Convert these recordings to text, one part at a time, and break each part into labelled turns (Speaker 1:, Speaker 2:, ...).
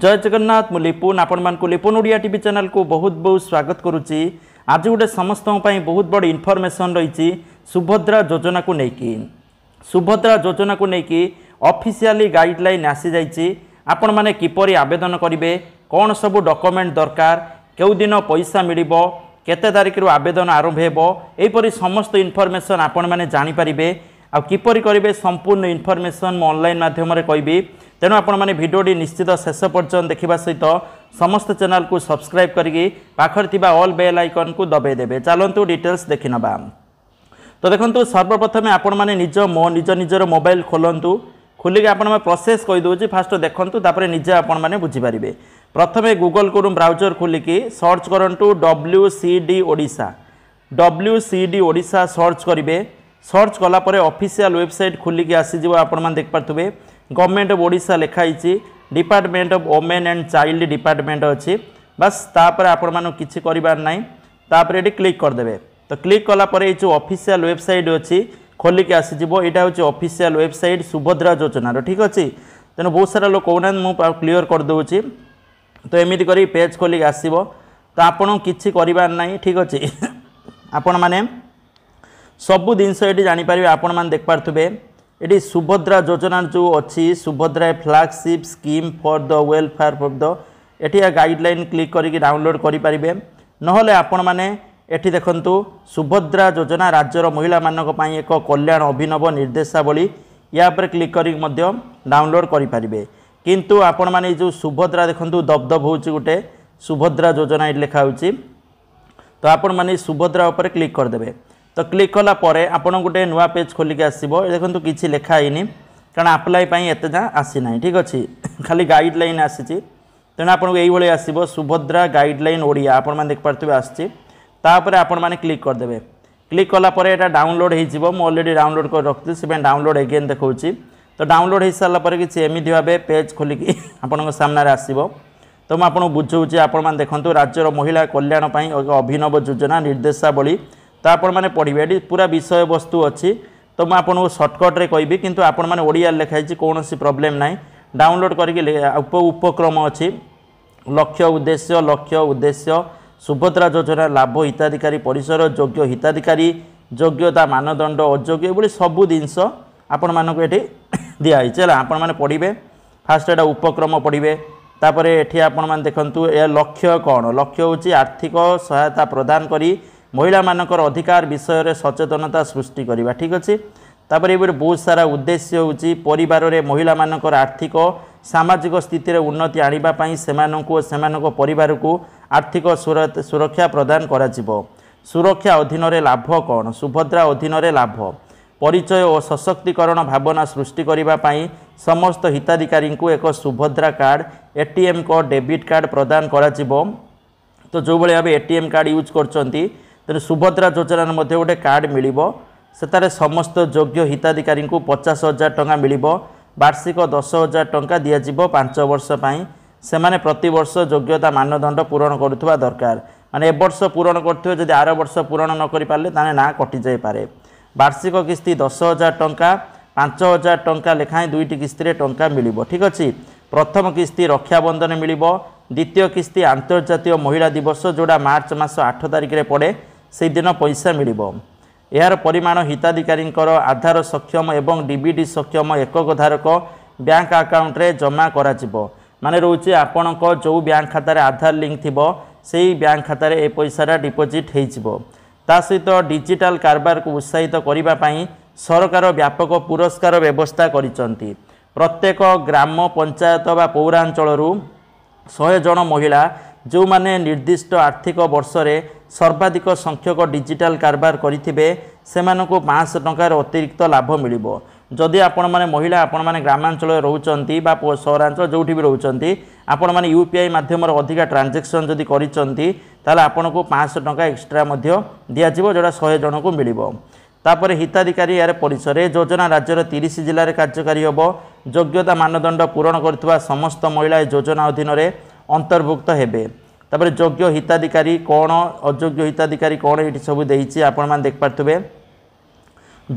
Speaker 1: জয় জগন্নাথ ମୁଁ ଲିପୁନ ଆପଣମାନଙ୍କୁ ଲିପୁନ ଓଡ଼ିଆ ଟିଭି ଚ୍ୟାନେଲକୁ ବହୁତ ବହୁତ ସ୍ୱାଗତ କରୁଛି ଆଜି ଗୋଟେ ସମସ୍ତଙ୍କ ପାଇଁ ବହୁତ ବଡ଼ ଇନଫର୍ମେସନ୍ ରହିଛି ସୁଭଦ୍ରା ଯୋଜନାକୁ ନେଇକି ସୁଭଦ୍ରା ଯୋଜନାକୁ ନେଇକି ଅଫିସିଆଲି ଗାଇଡ଼ଲାଇନ୍ ଆସିଯାଇଛି ଆପଣମାନେ କିପରି ଆବେଦନ କରିବେ କ'ଣ ସବୁ ଡକ୍ୟୁମେଣ୍ଟ ଦରକାର କେଉଁଦିନ ପଇସା ମିଳିବ କେତେ ତାରିଖରୁ ଆବେଦନ ଆରମ୍ଭ ହେବ ଏହିପରି ସମସ୍ତ ଇନଫର୍ମେସନ୍ ଆପଣମାନେ ଜାଣିପାରିବେ ଆଉ କିପରି କରିବେ ସମ୍ପୂର୍ଣ୍ଣ ଇନଫର୍ମେସନ୍ ମୁଁ ଅନଲାଇନ୍ ମାଧ୍ୟମରେ କହିବି ତେଣୁ ଆପଣମାନେ ଭିଡ଼ିଓଟି ନିଶ୍ଚିତ ଶେଷ ପର୍ଯ୍ୟନ୍ତ ଦେଖିବା ସହିତ ସମସ୍ତ ଚ୍ୟାନେଲକୁ ସବସ୍କ୍ରାଇବ୍ କରିକି ପାଖରେ ଥିବା ଅଲ୍ ବେଲ୍ ଆଇକନ୍କୁ ଦବାଇ ଦେବେ ଚାଲନ୍ତୁ ଡିଟେଲ୍ସ ଦେଖିନେବା ତ ଦେଖନ୍ତୁ ସର୍ବପ୍ରଥମେ ଆପଣମାନେ ନିଜ ମୋ ନିଜ ନିଜର ମୋବାଇଲ ଖୋଲନ୍ତୁ ଖୋଲିକି ଆପଣମାନେ ପ୍ରୋସେସ୍ କହିଦେଉଛି ଫାଷ୍ଟ ଦେଖନ୍ତୁ ତାପରେ ନିଜେ ଆପଣମାନେ ବୁଝିପାରିବେ ପ୍ରଥମେ ଗୁଗଲ କ୍ରୋମ୍ ବ୍ରାଉଜର ଖୋଲିକି ସର୍ଚ୍ଚ କରନ୍ତୁ W C D Odisha W C D Odisha search କରିବେ ସର୍ଚ୍ଚ କଲାପରେ ଅଫିସିଆଲ ୱେବସାଇଟ୍ ଖୋଲିକି ଆସିଯିବ ଆପଣମାନେ ଦେଖିପାରୁଥିବେ গভর্নমেন্ট অফ ওড়িশা লেখা হয়েছি department of women and child department অছি বাস তাপরে আপনার কিছু করবার নাই তাপরে এটি ক্লিক করেদেবে তো ক্লিক কলাপরে এই যে অফিসিয়াল ওয়েবসাইট অছি খোলিকি আসিযোগ এটা হচ্ছে অফিসিয়াল ওয়েবসাইট সুভদ্রা যোজনার ঠিক আছে তেমন বহু সারা লোক কৌনা মু ক্লিয়র করেদেছি তো এমিতি করি পেজ খোলিকি আসব তো আপনার কিছু করবার নাই ঠিক আছে আপন মানে সবু জিনিস এটি জাঁপারে আপন মানে দেখিপারে এটি সুভদ্রা যোজনার যে অছি সুভদ্রায় flagship scheme for the welfare for the এটি গাইডলাইন ক্লিক করিকি ডাউনলোড করিপারে নহলে আপন মানে এটি দেখন্তু সুভদ্রা যোজনা রাজ্যর মহিলা মানক পাই এক কল্যাণ অভিনব নির্দেশাবলী ইয়া উপরে ক্লিক করিকি মধ্য ডাউনলোড করিপারে কিন্তু আপন মানে যে সুভদ্রা দেখন্তু দবদব হচ্ছে গোটে সুভদ্রা যোজনা এটি লেখা হচ্ছে তো আপন মানে সুভদ্রা উপরে ক্লিক করিদেবে ତ କ୍ଲିକ୍ କଲା ପରେ ଆପଣ ଗୋଟେ ନୂଆ ପେଜ୍ ଖୋଲିକି ଆସିବ ଦେଖନ୍ତୁ କିଛି ଲେଖା ହେଇନି କାରଣ ଆପ୍ଲାଏ ପାଇଁ ଏତେ ଯାଏଁ ଆସିନାହିଁ ଠିକ୍ ଅଛି ଖାଲି ଗାଇଡ଼ଲାଇନ୍ ଆସିଛି ତେଣୁ ଆପଣଙ୍କୁ ଏଇଭଳି ଆସିବ ସୁଭଦ୍ରା ଗାଇଡ଼ଲାଇନ୍ ଓଡ଼ିଆ ଆପଣମାନେ ଦେଖିପାରୁଥିବେ ଆସିଛି ତାପରେ ଆପଣମାନେ କ୍ଲିକ୍ କରିଦେବେ କ୍ଲିକ୍ କଲା ପରେ ଏଇଟା ଡାଉନଲୋଡ଼ ହେଇଯିବ ମୁଁ ଅଲରେଡ଼ି ଡାଉନଲୋଡ଼ କରି ରଖିଥିଲି ସେଥିପାଇଁ ଡାଉନଲୋଡ଼ ଏଗେନ୍ ଦେଖାଉଛି ତ ଡାଉନଲୋଡ଼ ହେଇସାରିଲା ପରେ କିଛି ଏମିତି ଭାବେ ପେଜ୍ ଖୋଲିକି ଆପଣଙ୍କ ସାମ୍ନାରେ ଆସିବ ତ ମୁଁ ଆପଣଙ୍କୁ ବୁଝାଉଛି ଆପଣମାନେ ଦେଖନ୍ତୁ ରାଜ୍ୟର ମହିଳା କଲ୍ୟାଣ ପାଇଁ ଏକ ଅଭିନବ ଯୋଜନା ନିର୍ଦ୍ଦେଶାବଳୀ ତ ଆପଣମାନେ ପଢ଼ିବେ ଏଠି ପୁରା ବିଷୟବସ୍ତୁ ଅଛି ତ ମୁଁ ଆପଣଙ୍କୁ ସର୍ଟକଟ୍ରେ କହିବି କିନ୍ତୁ ଆପଣମାନେ ଓଡ଼ିଆରେ ଲେଖା ହେଇଛି କୌଣସି ପ୍ରୋବ୍ଲେମ୍ ନାହିଁ ଡାଉନଲୋଡ଼୍ କରିକି ଉପକ୍ରମ ଅଛି ଲକ୍ଷ୍ୟ ଉଦ୍ଦେଶ୍ୟ ଲକ୍ଷ୍ୟ ଉଦ୍ଦେଶ୍ୟ ସୁଭଦ୍ରା ଯୋଜନା ଲାଭ ହିତାଧିକାରୀ ପରିସର ଯୋଗ୍ୟ ହିତାଧିକାରୀ ଯୋଗ୍ୟତା ମାନଦଣ୍ଡ ଅଯୋଗ୍ୟ ଏଭଳି ସବୁ ଜିନିଷ ଆପଣମାନଙ୍କୁ ଏଠି ଦିଆହେଇଛି ହେଲା ଆପଣମାନେ ପଢ଼ିବେ ଫାର୍ଷ୍ଟ ଏଇଟା ଉପକ୍ରମ ପଢ଼ିବେ ତାପରେ ଏଠି ଆପଣମାନେ ଦେଖନ୍ତୁ ଏ ଲକ୍ଷ୍ୟ କ'ଣ ଲକ୍ଷ୍ୟ ହେଉଛି ଆର୍ଥିକ ସହାୟତା ପ୍ରଦାନ କରି ମହିଳାମାନଙ୍କର ଅଧିକାର ବିଷୟରେ ସଚେତନତା ସୃଷ୍ଟି କରିବା ଠିକ୍ ଅଛି ତାପରେ ଏପରି ବହୁତ ସାରା ଉଦ୍ଦେଶ୍ୟ ହେଉଛି ପରିବାରରେ ମହିଳାମାନଙ୍କର ଆର୍ଥିକ ସାମାଜିକ ସ୍ଥିତିରେ ଉନ୍ନତି ଆଣିବା ପାଇଁ ସେମାନଙ୍କୁ ଓ ସେମାନଙ୍କ ପରିବାରକୁ ଆର୍ଥିକ ସୁରକ୍ଷା ପ୍ରଦାନ କରାଯିବ ସୁରକ୍ଷା ଅଧୀନରେ ଲାଭ କ'ଣ ସୁଭଦ୍ରା ଅଧୀନରେ ଲାଭ ପରିଚୟ ଓ ସଶକ୍ତିକରଣ ଭାବନା ସୃଷ୍ଟି କରିବା ପାଇଁ ସମସ୍ତ ହିତାଧିକାରୀଙ୍କୁ ଏକ ସୁଭଦ୍ରା କାର୍ଡ଼ ଏଟିଏମ୍ କୋ ଡେବିଟ୍ କାର୍ଡ଼ ପ୍ରଦାନ କରାଯିବ ତ ଯେଉଁଭଳି ଭାବେ ଏଟିଏମ୍ କାର୍ଡ଼ ୟୁଜ୍ କରୁଛନ୍ତି ତେଣୁ ସୁଭଦ୍ରା ଯୋଜନାରେ ମଧ୍ୟ ଗୋଟେ କାର୍ଡ଼ ମିଳିବ ସେଠାରେ ସମସ୍ତ ଯୋଗ୍ୟ ହିତାଧିକାରୀଙ୍କୁ ପଚାଶ ହଜାର ଟଙ୍କା ମିଳିବ ବାର୍ଷିକ ଦଶ ହଜାର ଟଙ୍କା ଦିଆଯିବ ପାଞ୍ଚ ବର୍ଷ ପାଇଁ ସେମାନେ ପ୍ରତିବର୍ଷ ଯୋଗ୍ୟତା ମାନଦଣ୍ଡ ପୂରଣ କରୁଥିବା ଦରକାର ମାନେ ଏ ବର୍ଷ ପୂରଣ କରୁଥିବେ ଯଦି ଆର ବର୍ଷ ପୂରଣ ନ କରିପାରିଲେ ତାହେଲେ ନାଁ କଟିଯାଇପାରେ ବାର୍ଷିକ କିସ୍ତି ଦଶ ହଜାର ଟଙ୍କା ପାଞ୍ଚ ହଜାର ଟଙ୍କା ଲେଖାଏଁ ଦୁଇଟି କିସ୍ତିରେ ଟଙ୍କା ମିଳିବ ଠିକ୍ ଅଛି ପ୍ରଥମ କିସ୍ତି ରକ୍ଷାବନ୍ଧନ ମିଳିବ ଦ୍ୱିତୀୟ କିସ୍ତି ଆନ୍ତର୍ଜାତୀୟ ମହିଳା ଦିବସ ଯେଉଁଟା ମାର୍ଚ୍ଚ ମାସ ଆଠ ତାରିଖରେ ପଡ଼େ ସେହିଦିନ ପଇସା ମିଳିବ ଏହାର ପରିମାଣ ହିତାଧିକାରୀଙ୍କର ଆଧାର ସକ୍ଷମ ଏବଂ ଡିବିଡ଼ି ସକ୍ଷମ ଏକକ ଧାରକ ବ୍ୟାଙ୍କ ଆକାଉଣ୍ଟରେ ଜମା କରାଯିବ ମାନେ ରହୁଛି ଆପଣଙ୍କ ଯେଉଁ ବ୍ୟାଙ୍କ ଖାତାରେ ଆଧାର ଲିଙ୍କ୍ ଥିବ ସେହି ବ୍ୟାଙ୍କ ଖାତାରେ ଏ ପଇସାଟା ଡିପୋଜିଟ୍ ହୋଇଯିବ ତା ସହିତ ଡିଜିଟାଲ କାରବାରକୁ ଉତ୍ସାହିତ କରିବା ପାଇଁ ସରକାର ବ୍ୟାପକ ପୁରସ୍କାର ବ୍ୟବସ୍ଥା କରିଛନ୍ତି ପ୍ରତ୍ୟେକ ଗ୍ରାମ ପଞ୍ଚାୟତ ବା ପୌରାଞ୍ଚଳରୁ ଶହେ ଜଣ ମହିଳା ଯେଉଁମାନେ ନିର୍ଦ୍ଦିଷ୍ଟ ଆର୍ଥିକ ବର୍ଷରେ সর্বাধিক সংখ্যক ডিজিটাল কারবার করে সে পাঁচশো টঙ্কার অতিরিক্ত লাভ মিলব যদি আপনার মহিলা আপনার গ্রামাঞ্চল রোচান বা সহরাঞ্চল যেটি বি রোচান আপনার ইউপিআই মাধ্যমে অধিকা ট্রানজাকশন যদি করছেন তাহলে আপনার পাঁচশো টঙ্কা এক্সট্রা দিয়াযিব যেটা শহে জনক মিলব তাপরে হিতাধিকারী এর পরিসরে যোজনা রাজ্যের তিরিশ জেলার কার্যকারী হব যোগ্যতা মানদণ্ড পূরণ করুবা সমস্ত মহিলা এই যোজনা অধীনরে অন্তর্ভুক্ত হেবে তাপরে যোগ্য হিতাধিকারী কোণ অযোগ্য হিতাধিকারী কোণ এটি সব দিয়েছি আপনার দেখিপারে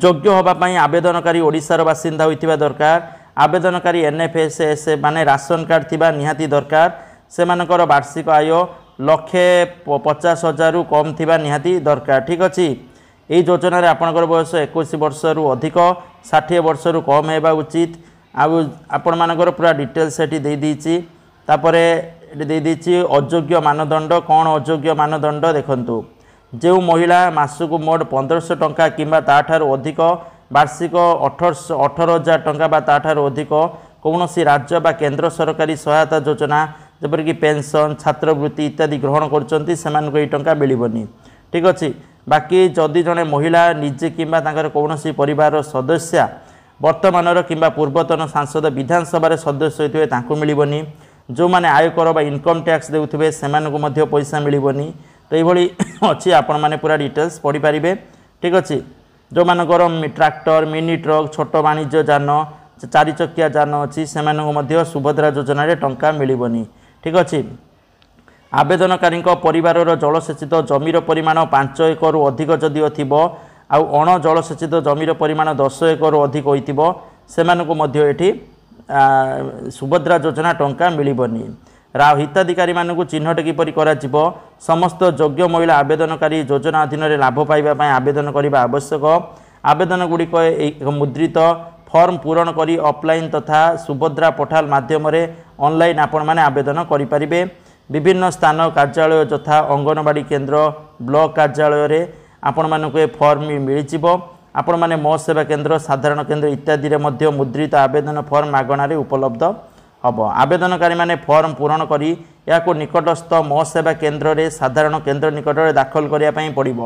Speaker 1: যোগ্য হওয়া আবেদনকারী ওড়শার বাসিন্দা হয়ে দরকার আবেদনকারী এনএফএসএস মানে রাশন কার্ড থাকা নিহতি দরকার সেমানকর বার্ষিক আয় লক্ষে পচাশ হাজারু কম থাকা নিহতি দরকার ঠিক আছে এই যোজনার আপনার বয়স একুশ বর্ষর অধিক ষাঠিয়ে বর্ষর কম হওয়া উচিত আপনার পুরা ডিটেলস সেটি দিয়ে দিয়েছি তাপরে ଦେଇଦେଇଛି ଅଯୋଗ୍ୟ ମାନଦଣ୍ଡ କ'ଣ ଅଯୋଗ୍ୟ ମାନଦଣ୍ଡ ଦେଖନ୍ତୁ ଯେଉଁ ମହିଳା ମାସକୁ ମୋଟ ପନ୍ଦରଶହ ଟଙ୍କା କିମ୍ବା ତାଠାରୁ ଅଧିକ ବାର୍ଷିକ ଅଠରଶହ ଅଠର ହଜାର ଟଙ୍କା ବା ତାଠାରୁ ଅଧିକ କୌଣସି ରାଜ୍ୟ ବା କେନ୍ଦ୍ର ସରକାରୀ ସହାୟତା ଯୋଜନା ଯେପରିକି ପେନ୍ସନ୍ ଛାତ୍ରବୃତ୍ତି ଇତ୍ୟାଦି ଗ୍ରହଣ କରୁଛନ୍ତି ସେମାନଙ୍କୁ ଏହି ଟଙ୍କା ମିଳିବନି ଠିକ୍ ଅଛି ବାକି ଯଦି ଜଣେ ମହିଳା ନିଜେ କିମ୍ବା ତାଙ୍କର କୌଣସି ପରିବାରର ସଦସ୍ୟା ବର୍ତ୍ତମାନର କିମ୍ବା ପୂର୍ବତନ ସାଂସଦ ବିଧାନସଭାରେ ସଦସ୍ୟ ହୋଇଥିବେ ତାଙ୍କୁ ମିଳିବନି ଯେଉଁମାନେ ଆୟକର ବା ଇନକମ୍ ଟ୍ୟାକ୍ସ ଦେଉଥିବେ ସେମାନଙ୍କୁ ମଧ୍ୟ ପଇସା ମିଳିବନି ତ ଏଇଭଳି ଅଛି ଆପଣମାନେ ପୁରା ଡିଟେଲ୍ସ ପଢ଼ିପାରିବେ ଠିକ୍ ଅଛି ଯେଉଁମାନଙ୍କର ଟ୍ରାକ୍ଟର ମିନି ଟ୍ରକ୍ ଛୋଟ ବାଣିଜ୍ୟ ଯାନ ଚାରିଚକିଆ ଯାନ ଅଛି ସେମାନଙ୍କୁ ମଧ୍ୟ ସୁଭଦ୍ରା ଯୋଜନାରେ ଟଙ୍କା ମିଳିବନି ଠିକ୍ ଅଛି ଆବେଦନକାରୀଙ୍କ ପରିବାରର ଜଳସେଚିତ ଜମିର ପରିମାଣ ପାଞ୍ଚ ଏକରରୁ ଅଧିକ ଯଦିଓ ଥିବ ଆଉ ଅଣ ଜଳସେଚିତ ଜମିର ପରିମାଣ ଦଶ ଏକରରୁ ଅଧିକ ହୋଇଥିବ ସେମାନଙ୍କୁ ମଧ୍ୟ ଏଠି ସୁଭଦ୍ରା ଯୋଜନା ଟଙ୍କା ମିଳିବନି ରାଓ ହିତାଧିକାରୀମାନଙ୍କୁ ଚିହ୍ନଟ କିପରି କରାଯିବ ସମସ୍ତ ଯୋଗ୍ୟ ମହିଳା ଆବେଦନକାରୀ ଯୋଜନା ଅଧୀନରେ ଲାଭ ପାଇବା ପାଇଁ ଆବେଦନ କରିବା ଆବଶ୍ୟକ ଆବେଦନଗୁଡ଼ିକ ଏକ ମୁଦ୍ରିତ ଫର୍ମ ପୂରଣ କରି ଅଫ୍ଲାଇନ୍ ତଥା ସୁଭଦ୍ରା ପୋର୍ଟାଲ୍ ମାଧ୍ୟମରେ ଅନଲାଇନ୍ ଆପଣମାନେ ଆବେଦନ କରିପାରିବେ ବିଭିନ୍ନ ସ୍ଥାନ କାର୍ଯ୍ୟାଳୟ ଯଥା ଅଙ୍ଗନବାଡ଼ି କେନ୍ଦ୍ର ବ୍ଲକ କାର୍ଯ୍ୟାଳୟରେ ଆପଣମାନଙ୍କୁ ଏ ଫର୍ମ ମିଳିଯିବ ଆପଣମାନେ ମୋ ସେବା କେନ୍ଦ୍ର ସାଧାରଣ କେନ୍ଦ୍ର ଇତ୍ୟାଦିରେ ମଧ୍ୟ ମୁଦ୍ରିତ ଆବେଦନ ଫର୍ମ ମାଗଣାରେ ଉପଲବ୍ଧ ହେବ ଆବେଦନକାରୀମାନେ ଫର୍ମ ପୂରଣ କରି ଏହାକୁ ନିକଟସ୍ଥ ମୋ ସେବା କେନ୍ଦ୍ରରେ ସାଧାରଣ କେନ୍ଦ୍ର ନିକଟରେ ଦାଖଲ କରିବା ପାଇଁ ପଡ଼ିବ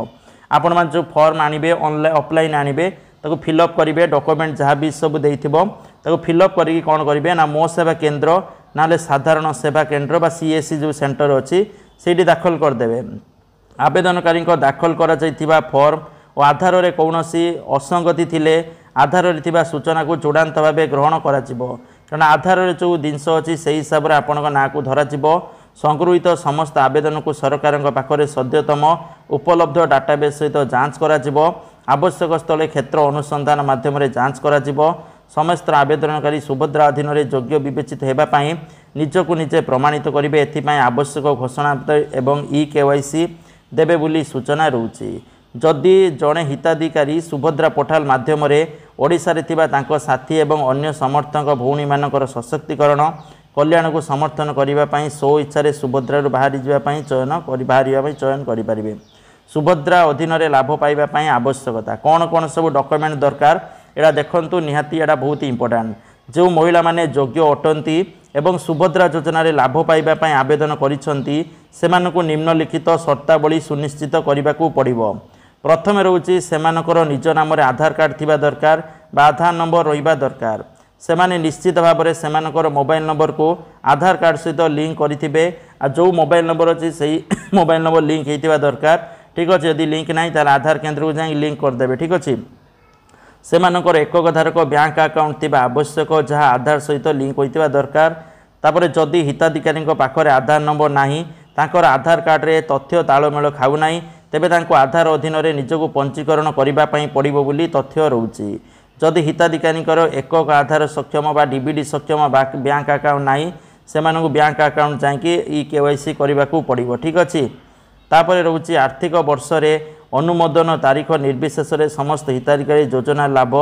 Speaker 1: ଆପଣମାନେ ଯେଉଁ ଫର୍ମ ଆଣିବେ ଅନଲାଇନ୍ ଅଫଲାଇନ୍ ଆଣିବେ ତାକୁ ଫିଲ୍ଅପ୍ କରିବେ ଡକୁମେଣ୍ଟ ଯାହା ବି ସବୁ ଦେଇଥିବ ତାକୁ ଫିଲ୍ଅପ୍ କରିକି କ'ଣ କରିବେ ନା ମୋ ସେବା କେନ୍ଦ୍ର ନହେଲେ ସାଧାରଣ ସେବା କେନ୍ଦ୍ର ବା ସିଏସ୍ସି ଯେଉଁ ସେଣ୍ଟର ଅଛି ସେଇଠି ଦାଖଲ କରିଦେବେ ଆବେଦନକାରୀଙ୍କ ଦାଖଲ କରାଯାଇଥିବା ଫର୍ମ ଓ ଆଧାରରେ କୌଣସି ଅସଙ୍ଗତି ଥିଲେ ଆଧାରରେ ଥିବା ସୂଚନାକୁ ଚୂଡ଼ାନ୍ତ ଭାବେ ଗ୍ରହଣ କରାଯିବ କାରଣ ଆଧାରରେ ଯେଉଁ ଜିନିଷ ଅଛି ସେହି ହିସାବରେ ଆପଣଙ୍କ ନାଁକୁ ଧରାଯିବ ସଂଗୃହୀତ ସମସ୍ତ ଆବେଦନକୁ ସରକାରଙ୍କ ପାଖରେ ସଦ୍ୟତମ ଉପଲବ୍ଧ ଡାଟାବେସ୍ ସହିତ ଯାଞ୍ଚ କରାଯିବ ଆବଶ୍ୟକ ସ୍ଥଳେ କ୍ଷେତ୍ର ଅନୁସନ୍ଧାନ ମାଧ୍ୟମରେ ଯାଞ୍ଚ କରାଯିବ ସମସ୍ତ ଆବେଦନକାରୀ ସୁଭଦ୍ରା ଅଧୀନରେ ଯୋଗ୍ୟ ବିବେଚିତ ହେବା ପାଇଁ ନିଜକୁ ନିଜେ ପ୍ରମାଣିତ କରିବେ ଏଥିପାଇଁ ଆବଶ୍ୟକ ଘୋଷଣା ଏବଂ ଇ କେ ୱାଇ ସି ଦେବେ ବୋଲି ସୂଚନା ରହୁଛି ଯଦି ଜଣେ ହିତାଧିକାରୀ ସୁଭଦ୍ରା ପୋର୍ଟାଲ ମାଧ୍ୟମରେ ଓଡ଼ିଶାରେ ଥିବା ତାଙ୍କ ସାଥୀ ଏବଂ ଅନ୍ୟ ସମର୍ଥଙ୍କ ଭଉଣୀମାନଙ୍କର ସଶକ୍ତିକରଣ କଲ୍ୟାଣକୁ ସମର୍ଥନ କରିବା ପାଇଁ ସ୍ୱ ଇଚ୍ଛାରେ ସୁଭଦ୍ରାରୁ ବାହାରିଯିବା ପାଇଁ ଚୟନ କରି ବାହାରିବା ପାଇଁ ଚୟନ କରିପାରିବେ ସୁଭଦ୍ରା ଅଧୀନରେ ଲାଭ ପାଇବା ପାଇଁ ଆବଶ୍ୟକତା କ'ଣ କ'ଣ ସବୁ ଡକ୍ୟୁମେଣ୍ଟ ଦରକାର ଏଇଟା ଦେଖନ୍ତୁ ନିହାତି ଏଇଟା ବହୁତ ଇମ୍ପୋର୍ଟାଣ୍ଟ ଯେଉଁ ମହିଳାମାନେ ଯୋଗ୍ୟ ଅଟନ୍ତି ଏବଂ ସୁଭଦ୍ରା ଯୋଜନାରେ ଲାଭ ପାଇବା ପାଇଁ ଆବେଦନ କରିଛନ୍ତି ସେମାନଙ୍କୁ ନିମ୍ନଲିଖିତ ସର୍ତ୍ତାବଳୀ ସୁନିଶ୍ଚିତ କରିବାକୁ ପଡ଼ିବ ପ୍ରଥମେ ରହୁଛି ସେମାନଙ୍କର ନିଜ ନାମରେ ଆଧାର କାର୍ଡ଼ ଥିବା ଦରକାର ବା ଆଧାର ନମ୍ବର ରହିବା ଦରକାର ସେମାନେ ନିଶ୍ଚିତ ଭାବରେ ସେମାନଙ୍କର ମୋବାଇଲ ନମ୍ବରକୁ ଆଧାର କାର୍ଡ଼ ସହିତ ଲିଙ୍କ କରିଥିବେ ଆଉ ଯେଉଁ ମୋବାଇଲ ନମ୍ବର ଅଛି ସେଇ ମୋବାଇଲ ନମ୍ବର ଲିଙ୍କ ହୋଇଥିବା ଦରକାର ଠିକ୍ ଅଛି ଯଦି ଲିଙ୍କ ନାହିଁ ତାହେଲେ ଆଧାର କେନ୍ଦ୍ରକୁ ଯାଇ ଲିଙ୍କ କରିଦେବେ ଠିକ୍ ଅଛି ସେମାନଙ୍କର ଏକକ ଧାରକ ବ୍ୟାଙ୍କ ଆକାଉଣ୍ଟ ଥିବା ଆବଶ୍ୟକ ଯାହା ଆଧାର ସହିତ ଲିଙ୍କ ହୋଇଥିବା ଦରକାର ତାପରେ ଯଦି ହିତାଧିକାରୀଙ୍କ ପାଖରେ ଆଧାର ନମ୍ବର ନାହିଁ ତାଙ୍କର ଆଧାର କାର୍ଡ଼ରେ ତଥ୍ୟ ତାଳମେଳ ଖାଉନାହିଁ ତେବେ ତାଙ୍କୁ ଆଧାର ଅଧୀନରେ ନିଜକୁ ପଞ୍ଜୀକରଣ କରିବା ପାଇଁ ପଡ଼ିବ ବୋଲି ତଥ୍ୟ ରହୁଛି ଯଦି ହିତାଧିକାରୀଙ୍କର ଏକକ ଆଧାର ସକ୍ଷମ ବା ଡି ବି ଡି ସକ୍ଷମ ବ୍ୟାଙ୍କ ଆକାଉଣ୍ଟ ନାହିଁ ସେମାନଙ୍କୁ ବ୍ୟାଙ୍କ ଆକାଉଣ୍ଟ ଯାଇକି ଇ କେ ୱାଇ ସି କରିବାକୁ ପଡ଼ିବ ଠିକ୍ ଅଛି ତାପରେ ରହୁଛି ଆର୍ଥିକ ବର୍ଷରେ ଅନୁମୋଦନ ତାରିଖ ନିର୍ବିଶେଷରେ ସମସ୍ତ ହିତାଧିକାରୀ ଯୋଜନା ଲାଭ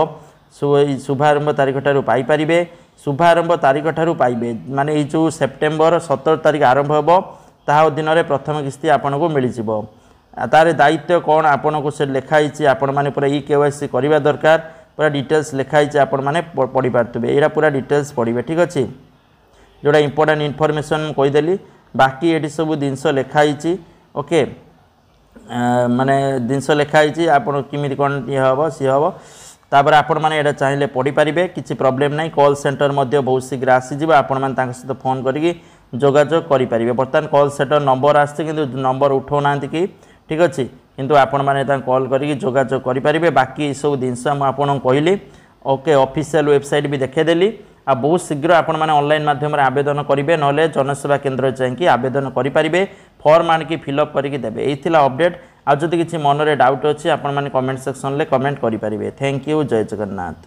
Speaker 1: ଶୁଭାରମ୍ଭ ତାରିଖଠାରୁ ପାଇପାରିବେ ଶୁଭାରମ୍ଭ ତାରିଖଠାରୁ ପାଇବେ ମାନେ ଏଇ ଯେଉଁ ସେପ୍ଟେମ୍ବର ସତର ତାରିଖ ଆରମ୍ଭ ହେବ ତାହା ଦିନରେ ପ୍ରଥମ କିସ୍ତି ଆପଣଙ୍କୁ ମିଳିଯିବ ତାର ଦାୟିତ୍ୱ କ'ଣ ଆପଣଙ୍କୁ ସେ ଲେଖାହେଇଛି ଆପଣମାନେ ପୁରା ଇ କେୱାଇସି କରିବା ଦରକାର ପୁରା ଡିଟେଲ୍ସ ଲେଖାହେଇଛି ଆପଣମାନେ ପଢ଼ିପାରୁଥିବେ ଏଇଟା ପୁରା ଡିଟେଲ୍ସ ପଢ଼ିବେ ଠିକ୍ ଅଛି ଯେଉଁଟା ଇମ୍ପୋର୍ଟାଣ୍ଟ ଇନଫର୍ମେସନ୍ ମୁଁ କହିଦେଲି ବାକି ଏଠି ସବୁ ଜିନିଷ ଲେଖାହେଇଛି ଓକେ ମାନେ ଜିନିଷ ଲେଖାହେଇଛି ଆପଣ କେମିତି କ'ଣ ଇଏ ହେବ ସିଏ ହେବ ତାପରେ ଆପଣମାନେ ଏଇଟା ଚାହିଁଲେ ପଢ଼ିପାରିବେ କିଛି ପ୍ରୋବ୍ଲେମ୍ ନାହିଁ କଲ୍ ସେଣ୍ଟର ମଧ୍ୟ ବହୁତ ଶୀଘ୍ର ଆସିଯିବ ଆପଣମାନେ ତାଙ୍କ ସହିତ ଫୋନ୍ କରିକି ଯୋଗାଯୋଗ କରିପାରିବେ ବର୍ତ୍ତମାନ କଲ୍ ସେଣ୍ଟର ନମ୍ବର ଆସିଛି କିନ୍ତୁ ନମ୍ବର ଉଠାଉନାହାନ୍ତି କି ঠিক ଅଛି କିନ୍ତୁ ଆପଣମାନେ ତାଙ୍କୁ କଲ୍ କରିକି ଯୋଗାଯୋଗ କରିପାରିବେ ବାକି ଏସବୁ ଜିନିଷ ମୁଁ ଆପଣଙ୍କୁ କହିଲି ଓକେ ଅଫିସିଆଲ୍ ୱେବସାଇଟ୍ ବି ଦେଖାଇଦେଲି ଆଉ ବହୁତ ଶୀଘ୍ର ଆପଣମାନେ ଅନଲାଇନ୍ ମାଧ୍ୟମରେ ଆବେଦନ କରିବେ ନହେଲେ ଜନସେବା କେନ୍ଦ୍ର ଯାଇକି ଆବେଦନ କରିପାରିବେ ଫର୍ମ ଆଣିକି ଫିଲ୍ଅପ୍ କରିକି ଦେବେ ଏଇ ଥିଲା ଅପଡ଼େଟ୍ ଆଉ ଯଦି କିଛି ମନରେ ଡାଉଟ୍ ଅଛି ଆପଣମାନେ କମେଣ୍ଟ ସେକ୍ସନରେ କମେଣ୍ଟ କରିପାରିବେ ଥ୍ୟାଙ୍କ ୟୁ ଜୟ ଜଗନ୍ନାଥ